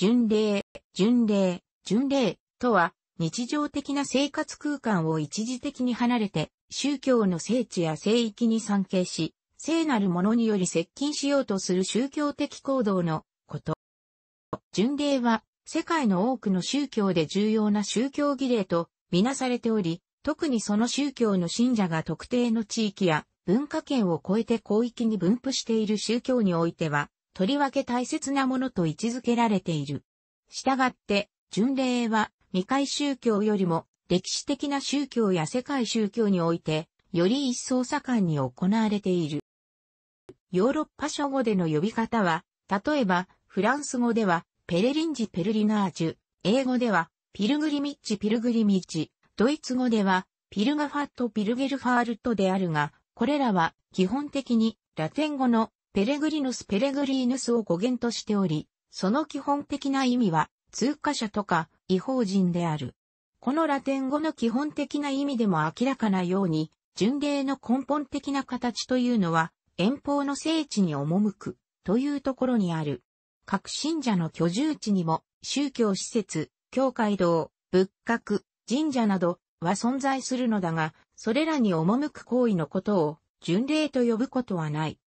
巡礼、巡礼、巡礼とは、日常的な生活空間を一時的に離れて、宗教の聖地や聖域に参詣し、聖なるものにより接近しようとする宗教的行動のこと。巡礼は、世界の多くの宗教で重要な宗教儀礼とみなされており、特にその宗教の信者が特定の地域や文化圏を超えて広域に分布している宗教においては、とりわけ大切なものと位置づけられている。したがって、巡礼は未開宗教よりも歴史的な宗教や世界宗教において、より一層盛んに行われている。ヨーロッパ諸語での呼び方は、例えば、フランス語では、ペレリンジ・ペルリナージュ、英語では、ピルグリミッチ・ピルグリミッチ、ドイツ語では、ピルガファット・ピルゲルファールトであるが、これらは基本的にラテン語のペレグリヌス・ペレグリーヌスを語源としており、その基本的な意味は、通過者とか、違法人である。このラテン語の基本的な意味でも明らかなように、巡礼の根本的な形というのは、遠方の聖地に赴く、というところにある。各信者の居住地にも、宗教施設、教会堂、仏閣、神社などは存在するのだが、それらに赴く行為のことを、巡礼と呼ぶことはない。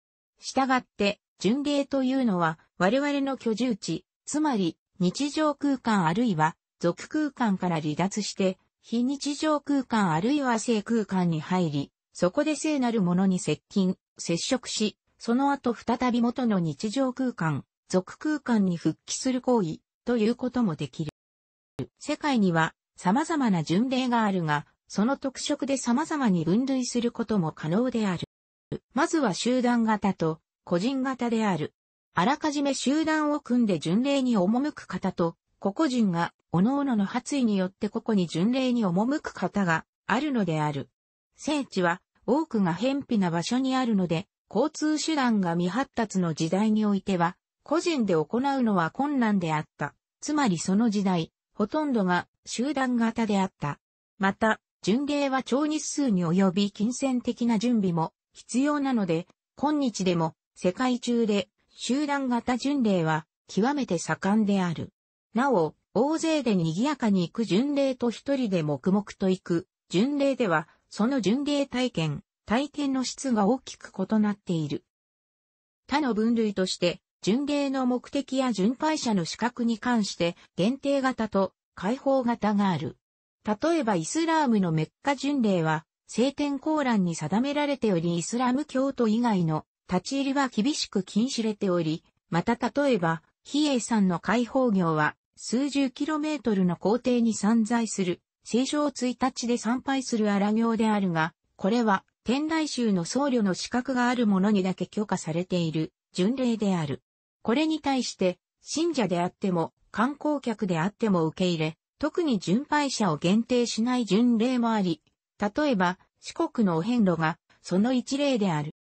したがって、巡礼というのは、我々の居住地、つまり、日常空間あるいは、俗空間から離脱して、非日常空間あるいは性空間に入り、そこで聖なるものに接近、接触し、その後再び元の日常空間、俗空間に復帰する行為、ということもできる。世界には様々な巡礼があるが、その特色で様々に分類することも可能である。まずは集団型と個人型である。あらかじめ集団を組んで巡礼に赴く方と、個々人が、各々の発意によって個々に巡礼に赴く方があるのである。聖地は、多くが偏僻な場所にあるので、交通手段が未発達の時代においては、個人で行うのは困難であった。つまりその時代、ほとんどが集団型であった。また、巡礼は超日数に及び金銭的な準備も必要なので、今日でも世界中で集団型巡礼は極めて盛んである。なお、大勢で賑やかに行く巡礼と一人で黙々と行く巡礼では、その巡礼体験、体験の質が大きく異なっている。他の分類として、巡礼の目的や巡拝者の資格に関して限定型と解放型がある。例えばイスラームのメッカ巡礼は聖典コーランに定められておりイスラム教徒以外の立ち入りは厳しく禁止れており、また例えば、比叡山の解放業は数十キロメートルの皇帝に散在する聖書を1日で参拝する荒行であるが、これは天台宗の僧侶の資格がある者にだけ許可されている巡礼である。これに対して、信者であっても観光客であっても受け入れ、特に巡拝者を限定しない巡礼もあり、例えば、四国のお遍路が、その一例である。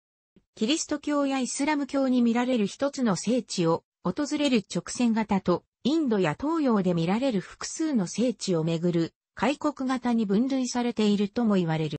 キリスト教やイスラム教に見られる一つの聖地を訪れる直線型と、インドや東洋で見られる複数の聖地をめぐる、開国型に分類されているとも言われる。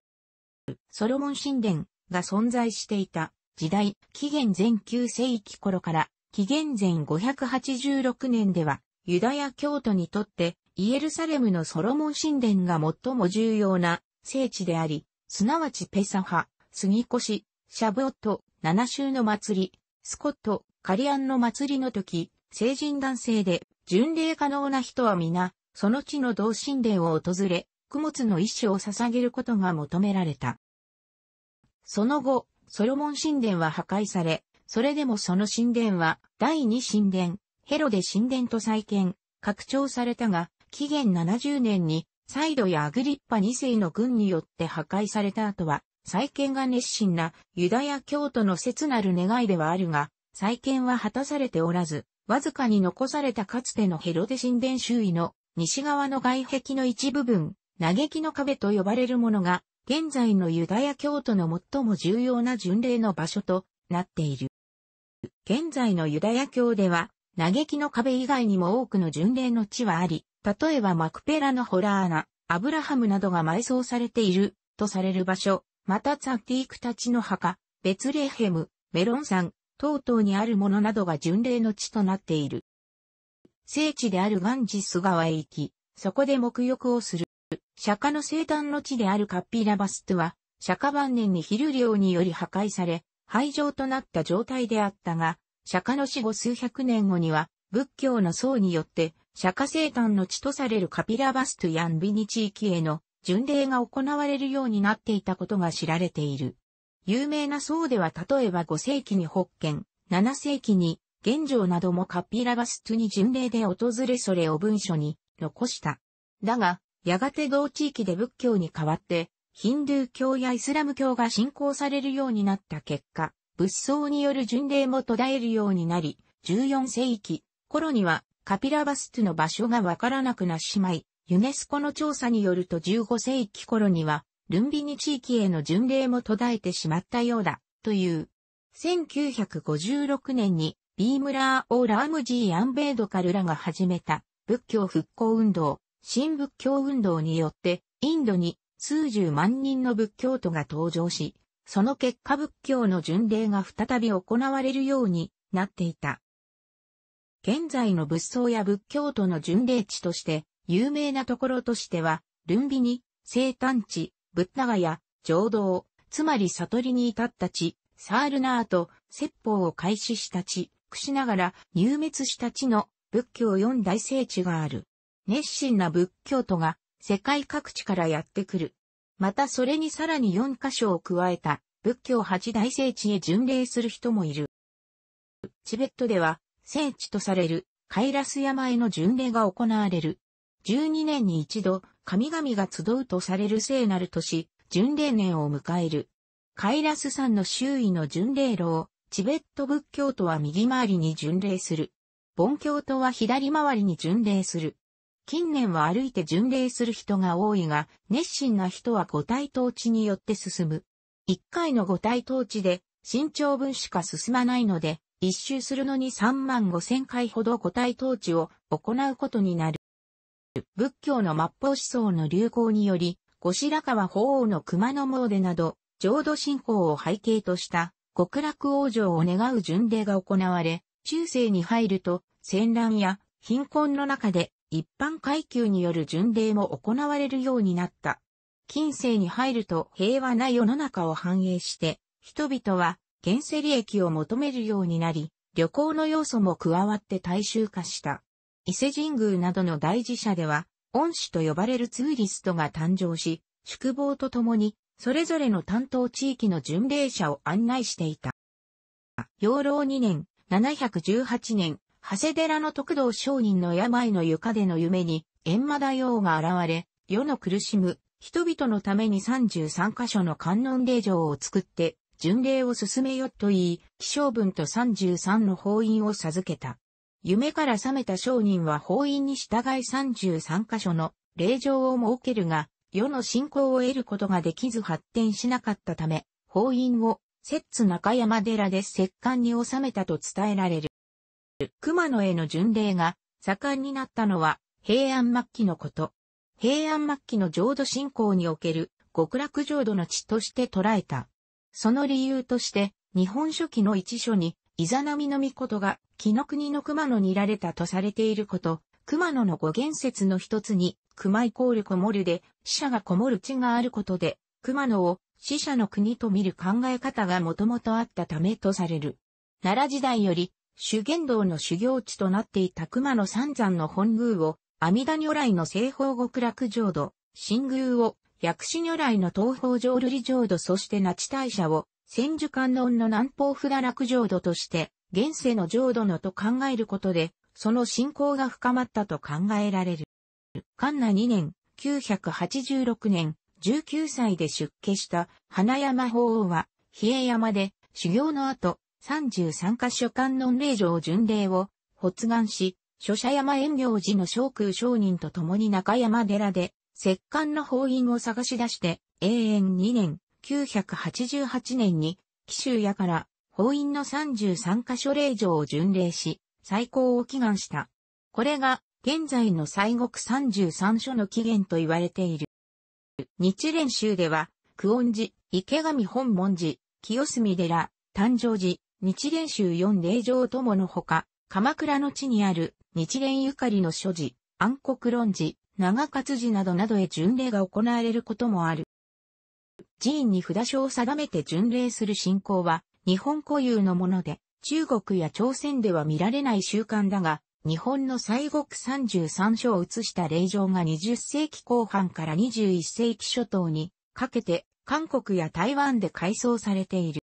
ソロモン神殿が存在していた時代、紀元前9世紀頃から、紀元前586年では、ユダヤ教徒にとって、イエルサレムのソロモン神殿が最も重要な聖地であり、すなわちペサハ、杉越、シャブオット、七州の祭り、スコット、カリアンの祭りの時、成人男性で、巡礼可能な人は皆、その地の同神殿を訪れ、供物の一種を捧げることが求められた。その後、ソロモン神殿は破壊され、それでもその神殿は、第二神殿、ヘロで神殿と再建、拡張されたが、紀元70年にサイドやアグリッパ2世の軍によって破壊された後は、再建が熱心なユダヤ教徒の切なる願いではあるが、再建は果たされておらず、わずかに残されたかつてのヘロデ神殿周囲の西側の外壁の一部分、嘆きの壁と呼ばれるものが、現在のユダヤ教徒の最も重要な巡礼の場所となっている。現在のユダヤ教では、嘆きの壁以外にも多くの巡礼の地はあり、例えばマクペラのホラーナ、アブラハムなどが埋葬されている、とされる場所、またザティークたちの墓、ベツレヘム、メロン山、等々にあるものなどが巡礼の地となっている。聖地であるガンジス川へ行き、そこで沐浴をする。釈迦の生誕の地であるカッピーラバストは、釈迦晩年にヒルにより破壊され、廃城となった状態であったが、釈迦の死後数百年後には、仏教の僧によって、釈迦生誕の地とされるカピラバストヤンビニ地域への巡礼が行われるようになっていたことが知られている。有名な僧では例えば5世紀に北見、7世紀に玄城などもカピラバストに巡礼で訪れそれを文書に残した。だが、やがて同地域で仏教に代わって、ヒンドゥー教やイスラム教が信仰されるようになった結果、物騒による巡礼も途絶えるようになり、14世紀頃にはカピラバストの場所がわからなくなしまい、ユネスコの調査によると15世紀頃には、ルンビニ地域への巡礼も途絶えてしまったようだ、という。1956年に、ビームラー・オー・ラームジー・アンベード・カルラが始めた、仏教復興運動、新仏教運動によって、インドに数十万人の仏教徒が登場し、その結果仏教の巡礼が再び行われるようになっていた。現在の仏像や仏教徒の巡礼地として、有名なところとしては、ルンビニ、生誕地、ブッダガや、浄土、つまり悟りに至った地、サールナーと、説法を開始した地、くしながら入滅した地の仏教四大聖地がある。熱心な仏教徒が世界各地からやってくる。またそれにさらに4箇所を加えた仏教八大聖地へ巡礼する人もいる。チベットでは聖地とされるカイラス山への巡礼が行われる。12年に一度神々が集うとされる聖なるし、巡礼年を迎える。カイラス山の周囲の巡礼路をチベット仏教徒は右回りに巡礼する。盆教徒は左回りに巡礼する。近年は歩いて巡礼する人が多いが、熱心な人は五体統治によって進む。一回の五体統治で、身長分しか進まないので、一周するのに3万5千回ほど五体統治を行うことになる。仏教の末法思想の流行により、後白河法皇の熊野詣など、浄土信仰を背景とした極楽往生を願う巡礼が行われ、中世に入ると、戦乱や貧困の中で一般階級による巡礼も行われるようになった。近世に入ると平和な世の中を反映して、人々は現世利益を求めるようになり、旅行の要素も加わって大衆化した。伊勢神宮などの大寺社では、恩師と呼ばれるツーリストが誕生し、宿坊とともに、それぞれの担当地域の巡礼者を案内していた。養老2年、718年、長谷寺の徳道商人の病の床での夢に、閻魔大王が現れ、世の苦しむ、人々のために33箇所の観音霊場を作って、巡礼を進めよと言い、気象文と33の法院を授けた。夢から覚めた商人は法院に従い33箇所の霊場を設けるが、世の信仰を得ることができず発展しなかったため、法院を摂津中山寺で摂関に収めたと伝えられる。熊野への巡礼が盛んになったのは平安末期のこと。平安末期の浄土信仰における極楽浄土の地として捉えた。その理由として、日本書紀の一書に、イザナミの御事が、木の国の熊野にいられたとされていること、熊野の語源説の一つに、熊イコールこもるで、死者がこもる地があることで、熊野を死者の国と見る考え方がもともとあったためとされる。奈良時代より、修験道の修行地となっていた熊野三山の本宮を、阿弥陀如来の西方極楽浄土、新宮を、薬師如来の東方浄瑠璃浄土そして那智大社を、千手観音の南方札堕落浄土として、現世の浄土のと考えることで、その信仰が深まったと考えられる。カンナ2年、986年、19歳で出家した花山法王は、比叡山で修行の後、33カ所観音霊場巡礼を発願し、諸社山遠行寺の昇空商人と共に中山寺で、石棺の法院を探し出して、永遠2年、988年に、紀州屋から法院の33カ所霊場を巡礼し、最高を祈願した。これが、現在の西国33所の起源と言われている。日蓮宗では、久遠寺、池上本門寺、清澄寺、誕生寺、日蓮宗四霊場とものほか、鎌倉の地にある日蓮ゆかりの所持、暗黒論寺、長勝寺などなどへ巡礼が行われることもある。寺院に札所を定めて巡礼する信仰は、日本固有のもので、中国や朝鮮では見られない習慣だが、日本の西国33所を移した霊場が20世紀後半から21世紀初頭にかけて韓国や台湾で改装されている。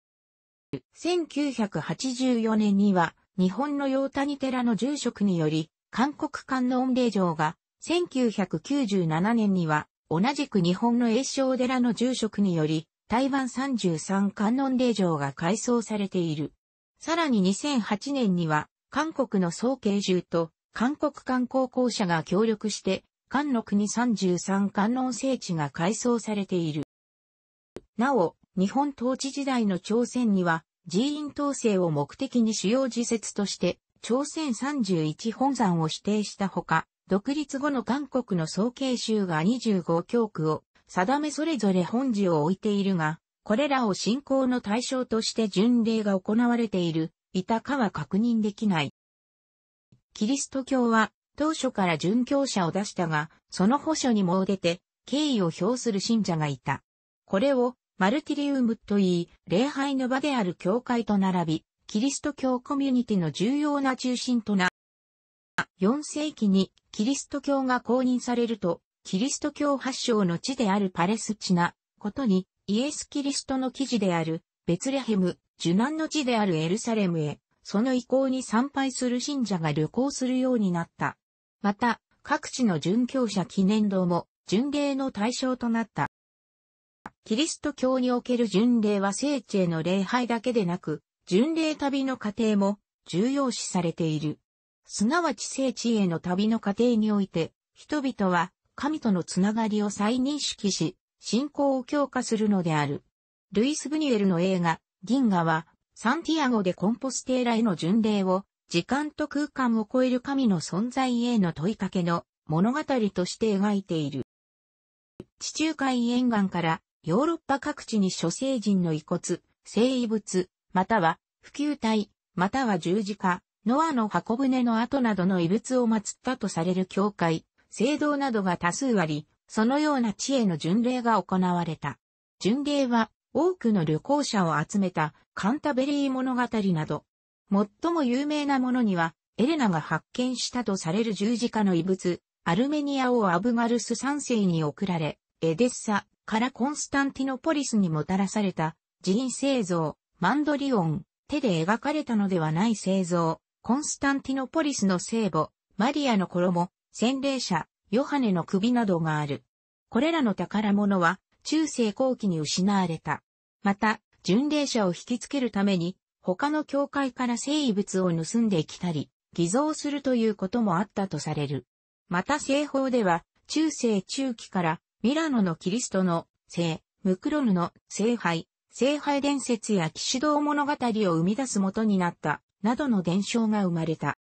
1984年には、日本の洋谷寺の住職により、韓国観音霊場が、1997年には、同じく日本の栄翔寺の住職により、台湾33観音霊場が改装されている。さらに2008年には、韓国の総慶獣と、韓国観光公社が協力して、韓の国33観音聖地が改装されている。なお、日本統治時代の朝鮮には、寺院統制を目的に主要自説として、朝鮮31本山を指定したほか、独立後の韓国の総慶州が25教区を定めそれぞれ本寺を置いているが、これらを信仰の対象として巡礼が行われている、いたかは確認できない。キリスト教は当初から殉教者を出したが、その保守にも出て敬意を表する信者がいた。これをマルティリウムといい、礼拝の場である教会と並び、キリスト教コミュニティの重要な中心とな、4世紀にキリスト教が公認されると、キリスト教発祥の地であるパレスチナ、ことに、イエス・キリストの記事である、ベツレヘム、受難の地であるエルサレムへ、その意向に参拝する信者が旅行するようになった。また、各地の殉教者記念堂も、巡礼の対象となった。キリスト教における巡礼は聖地への礼拝だけでなく、巡礼旅の過程も重要視されている。すなわち聖地への旅の過程において、人々は神とのつながりを再認識し、信仰を強化するのである。ルイス・ブニュエルの映画、銀河は、サンティアゴでコンポステーラへの巡礼を、時間と空間を超える神の存在への問いかけの物語として描いている。地中海沿岸からヨーロッパ各地に諸聖人の遺骨、聖遺物、または普及体、または十字架、ノアの箱舟の跡などの遺物を祀ったとされる教会、聖堂などが多数あり、そのような地への巡礼が行われた。巡礼は多くの旅行者を集めたカンタベリー物語など、最も有名なものには、エレナが発見したとされる十字架の遺物、アルメニア王アブガルス3世に送られ、エデッサ、からコンスタンティノポリスにもたらされた人生像、マンドリオン、手で描かれたのではない製造、コンスタンティノポリスの聖母、マリアの衣、洗礼者、ヨハネの首などがある。これらの宝物は中世後期に失われた。また、巡礼者を引きつけるために、他の教会から聖物を盗んできたり、偽造するということもあったとされる。また製法では、中世中期からミラノのキリストの聖、ムクロヌの聖杯、聖杯伝説や騎士道物語を生み出す元になった、などの伝承が生まれた。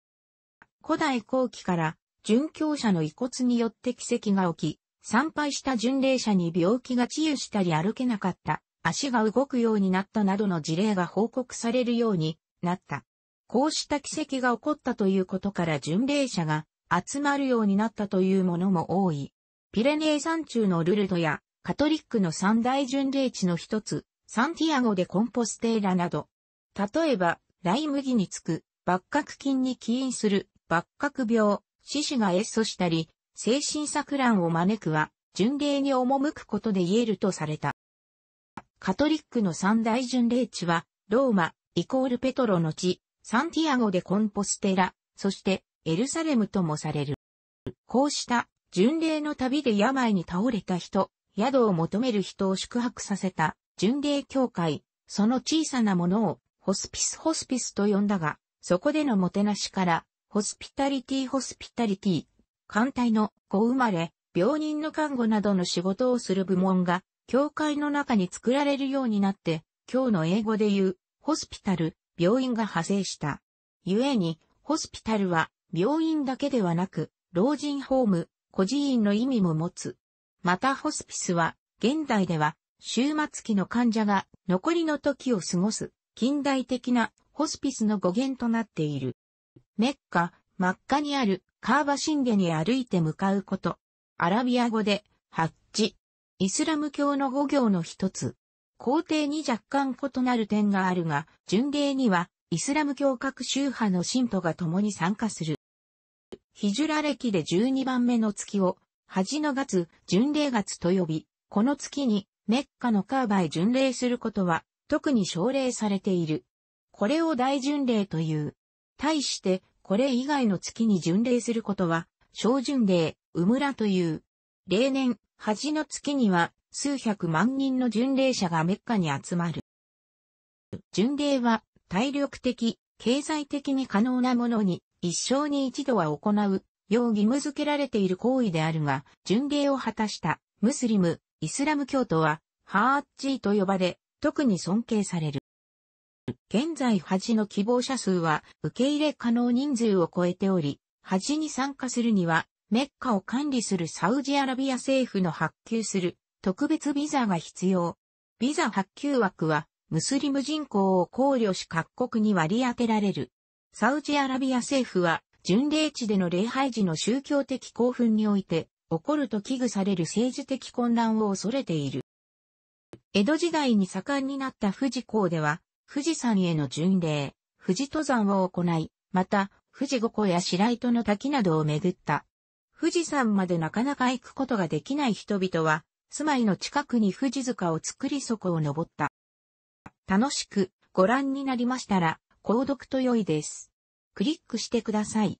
古代後期から、殉教者の遺骨によって奇跡が起き、参拝した巡礼者に病気が治癒したり歩けなかった、足が動くようになったなどの事例が報告されるようになった。こうした奇跡が起こったということから巡礼者が集まるようになったというものも多い。ピレネー山中のルルドや、カトリックの三大巡礼地の一つ、サンティアゴでコンポステーラなど。例えば、ライ麦につく、バッカ菌に起因する、バッカ病、死死が越祖したり、精神錯乱を招くは、巡礼に赴くことで言えるとされた。カトリックの三大巡礼地は、ローマ、イコールペトロの地、サンティアゴでコンポステラ、そしてエルサレムともされる。こうした巡礼の旅で病に倒れた人、宿を求める人を宿泊させた巡礼協会、その小さなものをホスピスホスピスと呼んだが、そこでのもてなしから、ホスピタリティホスピタリティ、艦隊の子生まれ、病人の看護などの仕事をする部門が、教会の中に作られるようになって、今日の英語で言う、ホスピタル、病院が派生した。故に、ホスピタルは、病院だけではなく、老人ホーム、孤児院の意味も持つ。またホスピスは、現代では、終末期の患者が残りの時を過ごす近代的なホスピスの語源となっている。メッカ、マッカにあるカーバ神殿に歩いて向かうこと。アラビア語で、ハッジ。イスラム教の語行の一つ。皇帝に若干異なる点があるが、巡礼にはイスラム教各宗派の信徒が共に参加する。ヒジュラ歴で12番目の月を、恥の月、巡礼月と呼び、この月にメッカのカーバへ巡礼することは、特に奨励されている。これを大巡礼という。対して、これ以外の月に巡礼することは、小巡礼、ウムラという。例年、恥の月には、数百万人の巡礼者がメッカに集まる。巡礼は、体力的、経済的に可能なものに一生に一度は行う、よう義務付けられている行為であるが、巡礼を果たした、ムスリム、イスラム教徒は、ハーッジーと呼ばれ、特に尊敬される。現在、恥の希望者数は、受け入れ可能人数を超えており、ジに参加するには、メッカを管理するサウジアラビア政府の発給する特別ビザが必要。ビザ発給枠はムスリム人口を考慮し各国に割り当てられる。サウジアラビア政府は、巡礼地での礼拝時の宗教的興奮において、起こると危惧される政治的混乱を恐れている。江戸時代に盛んになった富士港では、富士山への巡礼、富士登山を行い、また、富士五湖や白糸の滝などを巡った。富士山までなかなか行くことができない人々は、住まいの近くに富士塚を作りそこを登った。楽しくご覧になりましたら、購読と良いです。クリックしてください。